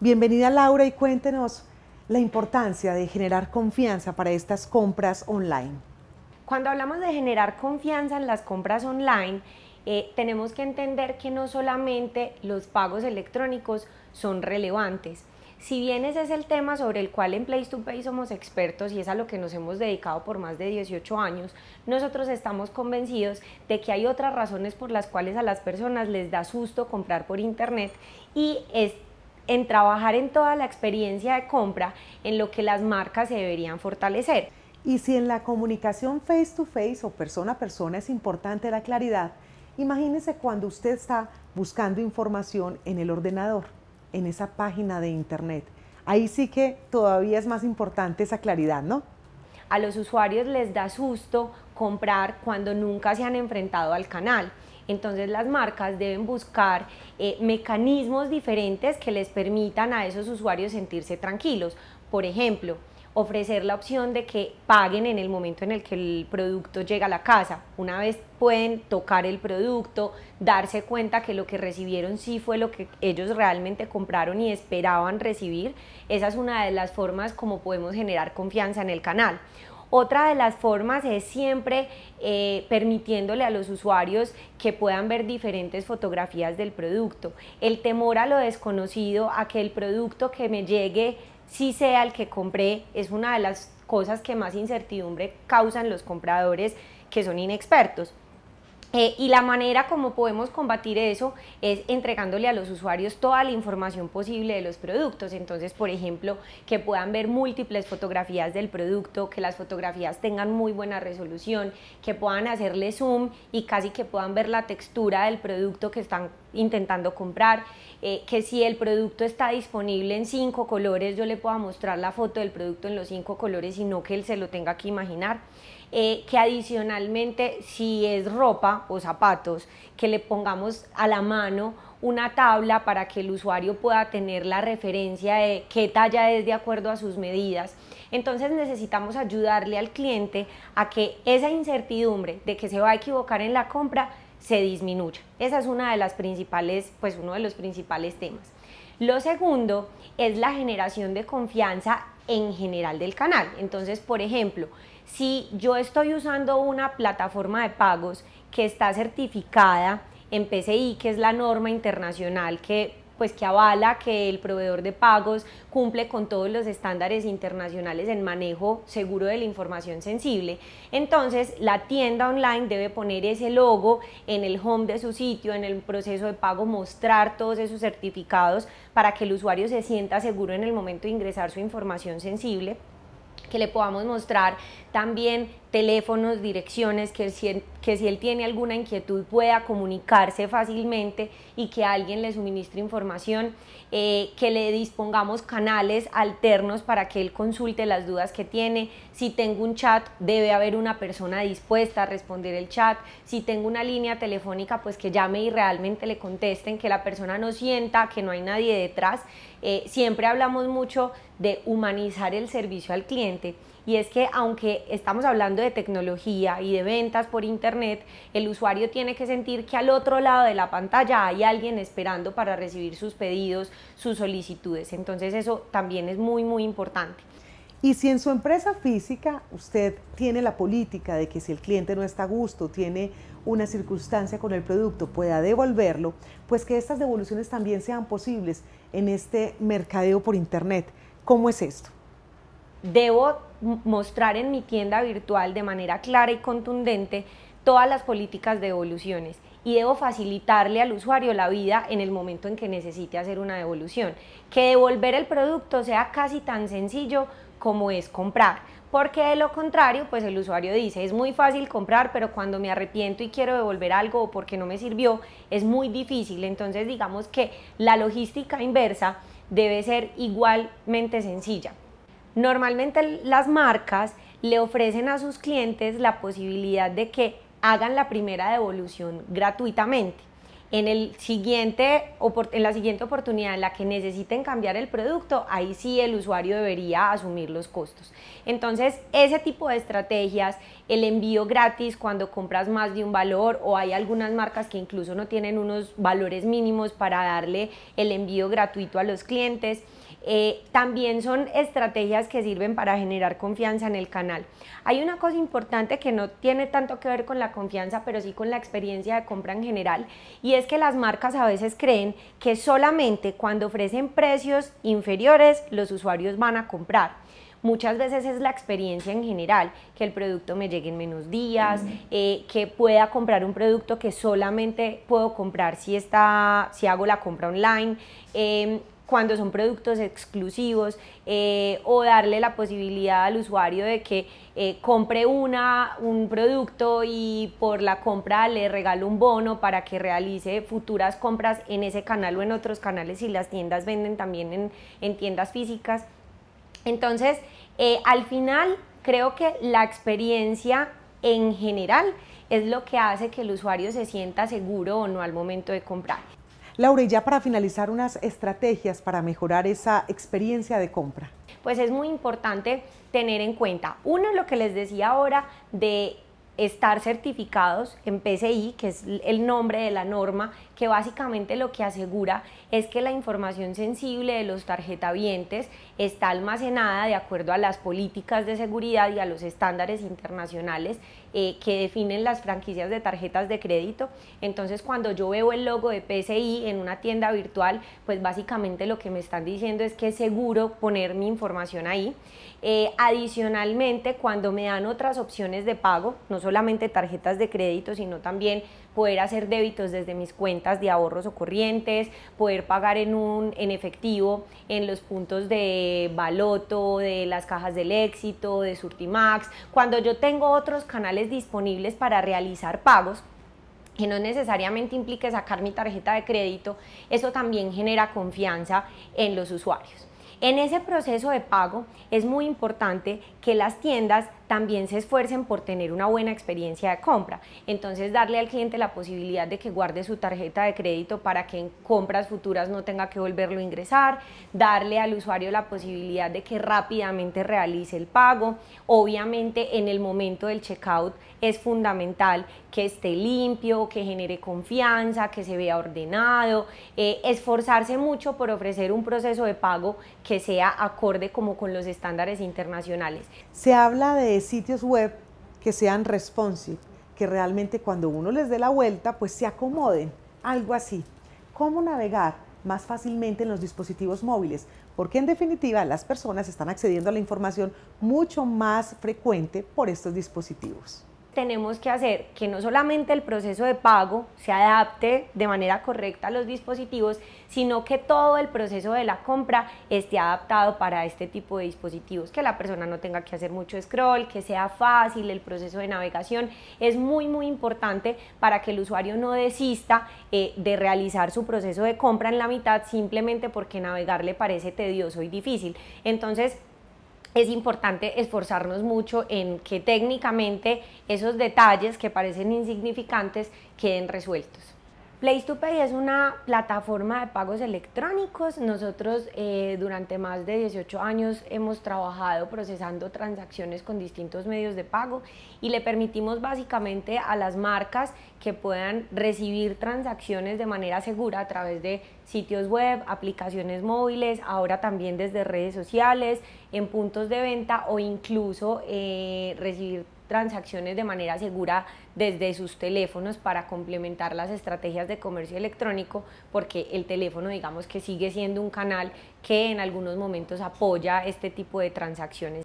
Bienvenida Laura y cuéntenos la importancia de generar confianza para estas compras online. Cuando hablamos de generar confianza en las compras online, eh, tenemos que entender que no solamente los pagos electrónicos son relevantes, si bien ese es el tema sobre el cual en Place to Pay somos expertos y es a lo que nos hemos dedicado por más de 18 años, nosotros estamos convencidos de que hay otras razones por las cuales a las personas les da susto comprar por internet y es en trabajar en toda la experiencia de compra, en lo que las marcas se deberían fortalecer. Y si en la comunicación face to face o persona a persona es importante la claridad, imagínese cuando usted está buscando información en el ordenador, en esa página de internet. Ahí sí que todavía es más importante esa claridad, ¿no? A los usuarios les da susto comprar cuando nunca se han enfrentado al canal. Entonces las marcas deben buscar eh, mecanismos diferentes que les permitan a esos usuarios sentirse tranquilos. Por ejemplo, ofrecer la opción de que paguen en el momento en el que el producto llega a la casa. Una vez pueden tocar el producto, darse cuenta que lo que recibieron sí fue lo que ellos realmente compraron y esperaban recibir, esa es una de las formas como podemos generar confianza en el canal. Otra de las formas es siempre eh, permitiéndole a los usuarios que puedan ver diferentes fotografías del producto. El temor a lo desconocido, a que el producto que me llegue sí sea el que compré, es una de las cosas que más incertidumbre causan los compradores que son inexpertos. Eh, y la manera como podemos combatir eso es entregándole a los usuarios toda la información posible de los productos. Entonces, por ejemplo, que puedan ver múltiples fotografías del producto, que las fotografías tengan muy buena resolución, que puedan hacerle zoom y casi que puedan ver la textura del producto que están intentando comprar, eh, que si el producto está disponible en cinco colores, yo le pueda mostrar la foto del producto en los cinco colores y no que él se lo tenga que imaginar. Eh, que adicionalmente si es ropa o zapatos, que le pongamos a la mano una tabla para que el usuario pueda tener la referencia de qué talla es de acuerdo a sus medidas. Entonces necesitamos ayudarle al cliente a que esa incertidumbre de que se va a equivocar en la compra se disminuya. Esa es una de las principales, pues uno de los principales temas. Lo segundo es la generación de confianza en general del canal. Entonces, por ejemplo, si yo estoy usando una plataforma de pagos que está certificada en PCI, que es la norma internacional que pues que avala que el proveedor de pagos cumple con todos los estándares internacionales en manejo seguro de la información sensible. Entonces, la tienda online debe poner ese logo en el home de su sitio, en el proceso de pago, mostrar todos esos certificados para que el usuario se sienta seguro en el momento de ingresar su información sensible que le podamos mostrar también teléfonos, direcciones, que si, que si él tiene alguna inquietud pueda comunicarse fácilmente y que alguien le suministre información, eh, que le dispongamos canales alternos para que él consulte las dudas que tiene. Si tengo un chat, debe haber una persona dispuesta a responder el chat. Si tengo una línea telefónica, pues que llame y realmente le contesten, que la persona no sienta que no hay nadie detrás. Eh, siempre hablamos mucho de humanizar el servicio al cliente y es que aunque estamos hablando de tecnología y de ventas por internet, el usuario tiene que sentir que al otro lado de la pantalla hay alguien esperando para recibir sus pedidos, sus solicitudes. Entonces eso también es muy, muy importante. Y si en su empresa física usted tiene la política de que si el cliente no está a gusto, tiene una circunstancia con el producto, pueda devolverlo, pues que estas devoluciones también sean posibles en este mercadeo por Internet. ¿Cómo es esto? debo mostrar en mi tienda virtual de manera clara y contundente todas las políticas de devoluciones y debo facilitarle al usuario la vida en el momento en que necesite hacer una devolución. Que devolver el producto sea casi tan sencillo como es comprar, porque de lo contrario, pues el usuario dice, es muy fácil comprar, pero cuando me arrepiento y quiero devolver algo o porque no me sirvió, es muy difícil. Entonces digamos que la logística inversa debe ser igualmente sencilla. Normalmente las marcas le ofrecen a sus clientes la posibilidad de que hagan la primera devolución gratuitamente. En, en la siguiente oportunidad en la que necesiten cambiar el producto, ahí sí el usuario debería asumir los costos. Entonces, ese tipo de estrategias, el envío gratis cuando compras más de un valor o hay algunas marcas que incluso no tienen unos valores mínimos para darle el envío gratuito a los clientes eh, también son estrategias que sirven para generar confianza en el canal. Hay una cosa importante que no tiene tanto que ver con la confianza, pero sí con la experiencia de compra en general, y es que las marcas a veces creen que solamente cuando ofrecen precios inferiores los usuarios van a comprar. Muchas veces es la experiencia en general, que el producto me llegue en menos días, eh, que pueda comprar un producto que solamente puedo comprar si, está, si hago la compra online. Em, cuando son productos exclusivos eh, o darle la posibilidad al usuario de que eh, compre una, un producto y por la compra le regalo un bono para que realice futuras compras en ese canal o en otros canales si las tiendas venden también en, tiendas físicas. Entonces, eh, al final creo que la experiencia en general es lo que hace que el usuario se sienta seguro o no al momento de comprar. Laura, y ya para finalizar, unas estrategias para mejorar esa experiencia de compra. Pues es muy importante tener en cuenta, uno, lo que les decía ahora de estar certificados en PCI, que es el nombre de la norma que básicamente lo que asegura es que la información sensible de los tarjetavientes está almacenada de acuerdo a las políticas de seguridad y a los estándares internacionales eh, que definen las franquicias de tarjetas de crédito. Entonces, cuando yo veo el logo de PCI en una tienda virtual, pues básicamente lo que me están diciendo es que es seguro poner mi información ahí. Eh, adicionalmente, cuando me dan otras opciones de pago, no solamente tarjetas de crédito, sino también poder hacer débitos desde mis cuentas de ahorros o corrientes, poder pagar en, un, en efectivo en los puntos de Baloto, de las cajas del éxito, de Surtimax, cuando yo tengo otros canales disponibles para realizar pagos que no necesariamente implique sacar mi tarjeta de crédito, eso también genera confianza en los usuarios. En ese proceso de pago es muy importante que las tiendas también se esfuercen por tener una buena experiencia de compra. Entonces, darle al cliente la posibilidad de que guarde su tarjeta de crédito para que en compras futuras no tenga que volverlo a ingresar, darle al usuario la posibilidad de que rápidamente realice el pago. Obviamente, en el momento del checkout es fundamental que esté limpio, que genere confianza, que se vea ordenado, eh, esforzarse mucho por ofrecer un proceso de pago que sea acorde como con los estándares internacionales. Se habla de eh, sitios web que sean responsive, que realmente cuando uno les dé la vuelta, pues se acomoden, algo así. ¿Cómo navegar más fácilmente en los dispositivos móviles? Porque en definitiva las personas están accediendo a la información mucho más frecuente por estos dispositivos tenemos que hacer que no solamente el proceso de pago se adapte de manera correcta a los dispositivos, sino que todo el proceso de la compra esté adaptado para este tipo de dispositivos, que la persona no tenga que hacer mucho scroll, que sea fácil el proceso de navegación. Es muy, muy importante para que el usuario no desista eh, de realizar su proceso de compra en la mitad simplemente porque navegar le parece tedioso y difícil. Entonces, es importante esforzarnos mucho en que técnicamente esos detalles que parecen insignificantes queden resueltos. Place es una plataforma de pagos electrónicos. Nosotros eh, durante más de 18 años hemos trabajado procesando transacciones con distintos medios de pago y le permitimos básicamente a las marcas que puedan recibir transacciones de manera segura a través de sitios web, aplicaciones móviles, ahora también desde redes sociales, en puntos de venta o incluso eh, recibir transacciones de manera segura desde sus teléfonos para complementar las estrategias de comercio electrónico, porque el teléfono digamos que sigue siendo un canal que en algunos momentos apoya este tipo de transacciones.